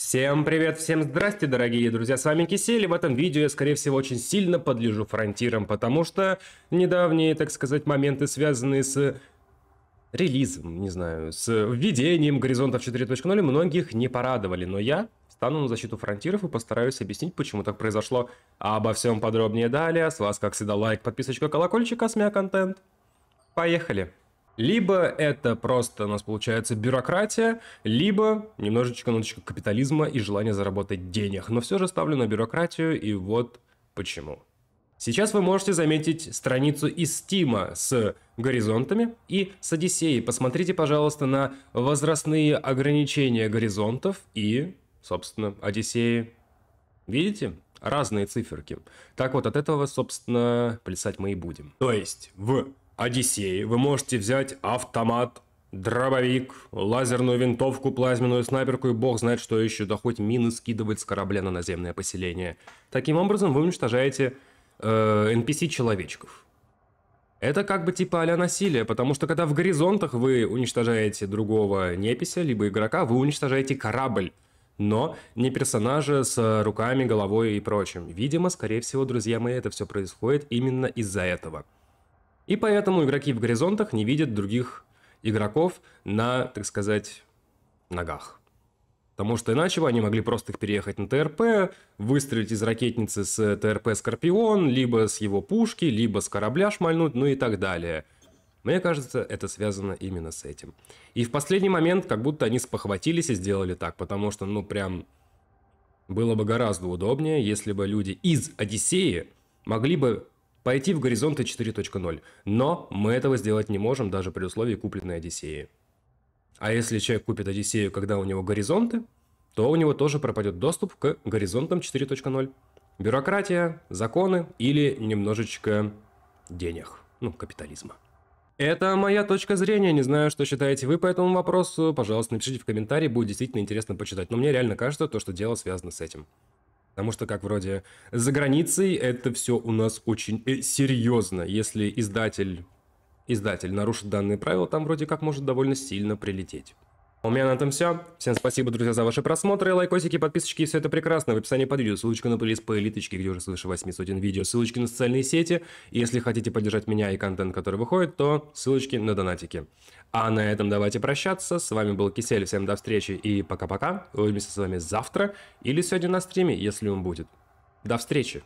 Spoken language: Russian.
Всем привет, всем здрасте, дорогие друзья, с вами Кисель, и в этом видео я, скорее всего, очень сильно подлежу фронтирам, потому что недавние, так сказать, моменты, связанные с релизом, не знаю, с введением горизонтов 4.0, многих не порадовали, но я встану на защиту фронтиров и постараюсь объяснить, почему так произошло. А обо всем подробнее далее, с вас, как всегда, лайк, подписочка, колокольчик, а контент. Поехали! Либо это просто у нас получается бюрократия, либо немножечко, немножечко капитализма и желание заработать денег. Но все же ставлю на бюрократию, и вот почему. Сейчас вы можете заметить страницу из Стима с горизонтами и с Одиссеей. Посмотрите, пожалуйста, на возрастные ограничения горизонтов и, собственно, Одиссеи. Видите? Разные циферки. Так вот, от этого, собственно, плясать мы и будем. То есть в Одиссей вы можете взять автомат, дробовик, лазерную винтовку, плазменную снайперку и бог знает что еще, да хоть мины скидывать с корабля на наземное поселение. Таким образом вы уничтожаете э, NPC-человечков. Это как бы типа а насилие, потому что когда в горизонтах вы уничтожаете другого непися, либо игрока, вы уничтожаете корабль, но не персонажа с руками, головой и прочим. Видимо, скорее всего, друзья мои, это все происходит именно из-за этого. И поэтому игроки в горизонтах не видят других игроков на, так сказать, ногах. Потому что иначе бы они могли просто их переехать на ТРП, выстрелить из ракетницы с ТРП «Скорпион», либо с его пушки, либо с корабля шмальнуть, ну и так далее. Мне кажется, это связано именно с этим. И в последний момент как будто они спохватились и сделали так, потому что, ну, прям было бы гораздо удобнее, если бы люди из «Одиссеи» могли бы пойти в горизонты 4.0, но мы этого сделать не можем даже при условии купленной Одиссеи. А если человек купит Одиссею, когда у него горизонты, то у него тоже пропадет доступ к горизонтам 4.0. Бюрократия, законы или немножечко денег, ну, капитализма. Это моя точка зрения, не знаю, что считаете вы по этому вопросу, пожалуйста, напишите в комментарии, будет действительно интересно почитать, но мне реально кажется, то, что дело связано с этим. Потому что, как вроде за границей, это все у нас очень э, серьезно. Если издатель, издатель нарушит данные правила, там вроде как может довольно сильно прилететь. У меня на этом все. Всем спасибо, друзья, за ваши просмотры, лайкосики, подписочки, и все это прекрасно. В описании под видео ссылочка на плейлист по элиточке, где уже свыше 8 сотен видео, ссылочки на социальные сети. И если хотите поддержать меня и контент, который выходит, то ссылочки на донатики. А на этом давайте прощаться. С вами был Кисель, всем до встречи и пока-пока. Увидимся с вами завтра или сегодня на стриме, если он будет. До встречи!